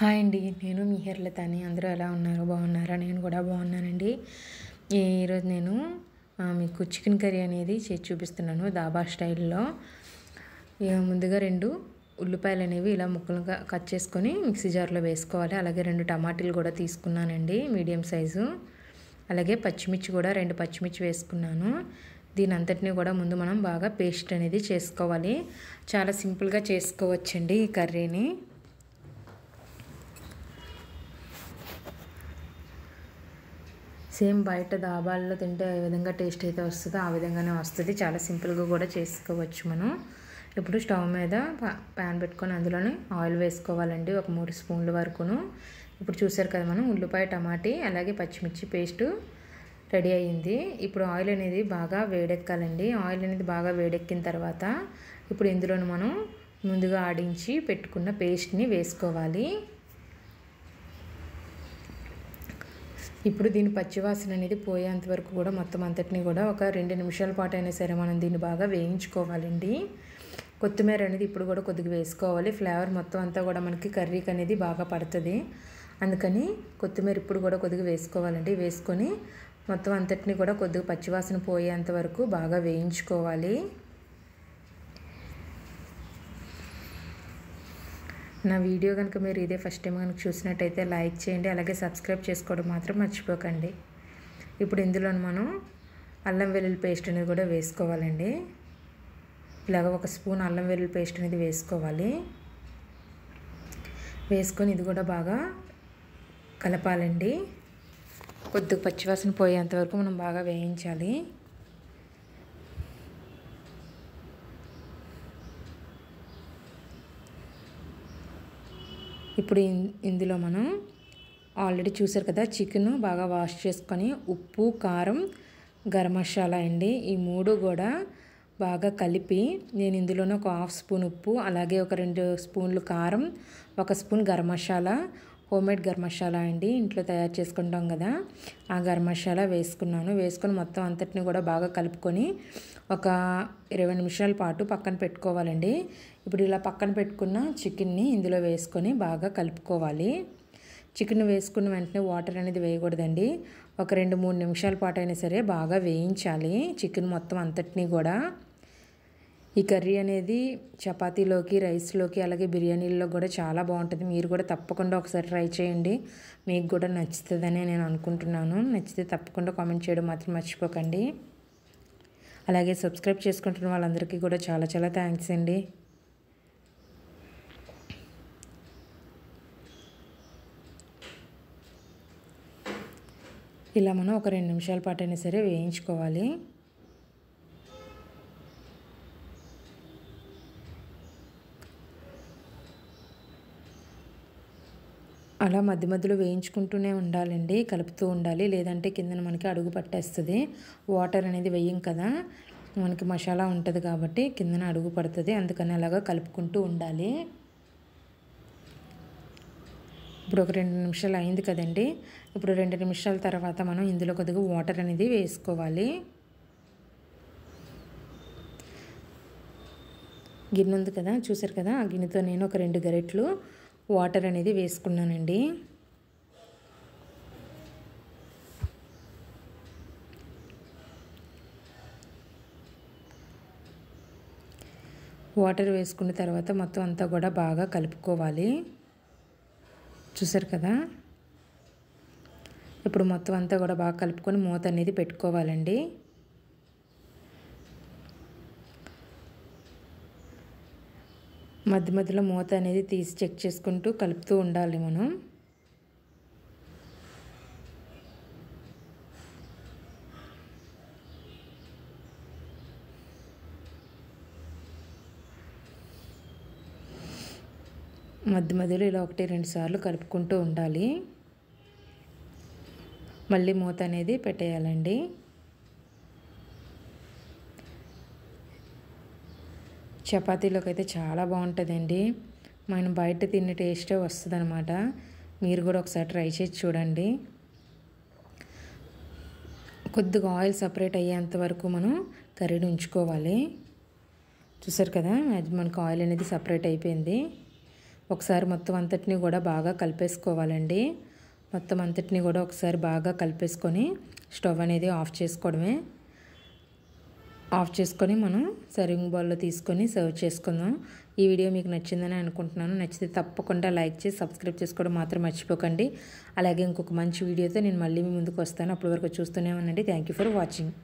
hi అండి నేను మీ అని అందరూ ఎలా ఉన్నారు బాగున్నారా నేను కూడా బాగున్నానండి ఈరోజు నేను మీకు చికెన్ కర్రీ అనేది చేసి చూపిస్తున్నాను దాబా స్టైల్లో ముందుగా రెండు ఉల్లిపాయలు అనేవి ఇలా ముక్కలుగా కట్ చేసుకొని మిక్సీ జార్లో వేసుకోవాలి అలాగే రెండు టమాటీలు కూడా తీసుకున్నానండి మీడియం సైజు అలాగే పచ్చిమిర్చి కూడా రెండు పచ్చిమిర్చి వేసుకున్నాను దీని అంతటినీ కూడా ముందు మనం బాగా పేస్ట్ అనేది చేసుకోవాలి చాలా సింపుల్గా చేసుకోవచ్చండి ఈ కర్రీని సేమ్ బయట దాబాల్లో తింటే ఏ విధంగా టేస్ట్ అయితే వస్తుందో ఆ విధంగానే వస్తుంది చాలా సింపుల్గా కూడా చేసుకోవచ్చు మనం ఇప్పుడు స్టవ్ మీద ప్యాన్ పెట్టుకొని అందులోనే ఆయిల్ వేసుకోవాలండి ఒక మూడు స్పూన్ల వరకును ఇప్పుడు చూసారు కదా మనం ఉల్లిపాయ టమాటీ అలాగే పచ్చిమిర్చి పేస్టు రెడీ అయ్యింది ఇప్పుడు ఆయిల్ అనేది బాగా వేడెక్కాలండి ఆయిల్ అనేది బాగా వేడెక్కిన తర్వాత ఇప్పుడు ఇందులోని మనం ముందుగా ఆడించి పెట్టుకున్న పేస్ట్ని వేసుకోవాలి ఇప్పుడు దీని పచ్చివాసన అనేది పోయేంత వరకు కూడా మొత్తం అంతటిని కూడా ఒక రెండు నిమిషాల పాటు అయినా సరే మనం దీన్ని బాగా వేయించుకోవాలండి కొత్తిమీర అనేది ఇప్పుడు కూడా కొద్దిగా వేసుకోవాలి ఫ్లేవర్ మొత్తం అంతా కూడా మనకి కర్రీకి అనేది బాగా పడుతుంది అందుకని కొత్తిమీర ఇప్పుడు కూడా కొద్దిగా వేసుకోవాలండి వేసుకొని మొత్తం అంతటిని కూడా కొద్దిగా పచ్చివాసన పోయేంత వరకు బాగా వేయించుకోవాలి నా వీడియో కనుక మీరు ఇదే ఫస్ట్ టైం కనుక చూసినట్టయితే లైక్ చేయండి అలాగే సబ్స్క్రైబ్ చేసుకోవడం మాత్రం మర్చిపోకండి ఇప్పుడు ఇందులో మనం అల్లం వెల్లుల్లి పేస్ట్ అనేది కూడా వేసుకోవాలండి ఇలాగ ఒక స్పూన్ అల్లం వెల్లుల్లి పేస్ట్ అనేది వేసుకోవాలి వేసుకొని ఇది కూడా బాగా కలపాలండి కొద్దిగా పచ్చివాసన పోయేంత వరకు మనం బాగా వేయించాలి ఇప్పుడు ఇందులో మనం ఆల్రెడీ చూసారు కదా చికెన్ బాగా వాష్ చేసుకొని ఉప్పు కారం గరం మసాలా అండి ఈ మూడు కూడా బాగా కలిపి నేను ఇందులోనే ఒక హాఫ్ స్పూన్ ఉప్పు అలాగే ఒక రెండు స్పూన్లు కారం ఒక స్పూన్ గరం మసాలా హోమ్మేడ్ గరం అండి ఇంట్లో తయారు చేసుకుంటాం కదా ఆ గర్మశాల వేసుకున్నాను వేసుకొని మొత్తం అంతటిని కూడా బాగా కలుపుకొని ఒక ఇరవై నిమిషాల పాటు పక్కన పెట్టుకోవాలండి ఇప్పుడు ఇలా పక్కన పెట్టుకున్న చికెన్ని ఇందులో వేసుకొని బాగా కలుపుకోవాలి చికెన్ వేసుకున్న వెంటనే వాటర్ అనేది వేయకూడదండి ఒక రెండు మూడు నిమిషాల పాటు అయినా సరే బాగా వేయించాలి చికెన్ మొత్తం అంతటినీ కూడా ఈ కర్రీ అనేది చపాతీలోకి రైస్లోకి అలాగే బిర్యానీల్లో కూడా చాలా బాగుంటుంది మీరు కూడా తప్పకుండా ఒకసారి ట్రై చేయండి మీకు కూడా నచ్చుతుందని నేను అనుకుంటున్నాను నచ్చితే తప్పకుండా కామెంట్ చేయడం మాత్రం మర్చిపోకండి అలాగే సబ్స్క్రైబ్ చేసుకుంటున్న వాళ్ళందరికీ కూడా చాలా చాలా థ్యాంక్స్ అండి ఇలా మనం ఒక రెండు నిమిషాల పాటు అయినా సరే వేయించుకోవాలి అలా మధ్య మధ్యలో వేయించుకుంటూనే ఉండాలండి కలుపుతూ ఉండాలి లేదంటే కిందన మనకి అడుగు పట్టేస్తుంది వాటర్ అనేది వేయం కదా మనకి మసాలా ఉంటుంది కాబట్టి కిందన అడుగు పడుతుంది అందుకని అలాగా కలుపుకుంటూ ఉండాలి ఇప్పుడు ఒక రెండు నిమిషాలు అయింది కదండి ఇప్పుడు రెండు నిమిషాల తర్వాత మనం ఇందులో కొద్దిగా వాటర్ అనేది వేసుకోవాలి గిన్నె ఉంది కదా చూసారు కదా ఆ గిన్నెతో నేను ఒక రెండు గరెట్లు వాటర్ అనేది వేసుకున్నానండి వాటర్ వేసుకున్న తర్వాత మొత్తం అంతా కూడా బాగా కలుపుకోవాలి చూసారు కదా ఇప్పుడు మొత్తం అంతా కూడా బాగా కలుపుకొని మూత అనేది పెట్టుకోవాలండి మధ్య మధ్యలో మూత అనేది తీసి చెక్ చేసుకుంటూ కలుపుతూ ఉండాలి మనం మధ్య మధ్యలో ఇలా ఒకటి రెండు సార్లు కలుపుకుంటూ ఉండాలి మళ్ళీ మూత అనేది పెట్టేయాలండి చపాతీలోకి అయితే చాలా బాగుంటుందండి మనం బయట తిన్న టేస్టే వస్తుంది అనమాట మీరు కూడా ఒకసారి ట్రై చేసి చూడండి కొద్దిగా ఆయిల్ సపరేట్ అయ్యేంత వరకు మనం కర్రీని ఉంచుకోవాలి చూసారు కదా మనకు ఆయిల్ అనేది సపరేట్ అయిపోయింది ఒకసారి మొత్తం అంతటిని కూడా బాగా కలిపేసుకోవాలండి మొత్తం అంతటిని కూడా ఒకసారి బాగా కలిపేసుకొని స్టవ్ అనేది ఆఫ్ చేసుకోవడమే ఆఫ్ చేసుకొని మనం సర్వింగ్ బౌల్లో తీసుకొని సర్వ్ చేసుకుందాం ఈ వీడియో మీకు నచ్చిందని అనుకుంటున్నాను నచ్చితే తప్పకుండా లైక్ చేసి సబ్స్క్రైబ్ చేసుకోవడం మాత్రం మర్చిపోకండి అలాగే ఇంకొక మంచి వీడియోతో నేను మళ్ళీ మీ ముందుకు వస్తాను అప్పటి వరకు చూస్తూనే ఉండండి థ్యాంక్ ఫర్ వాచింగ్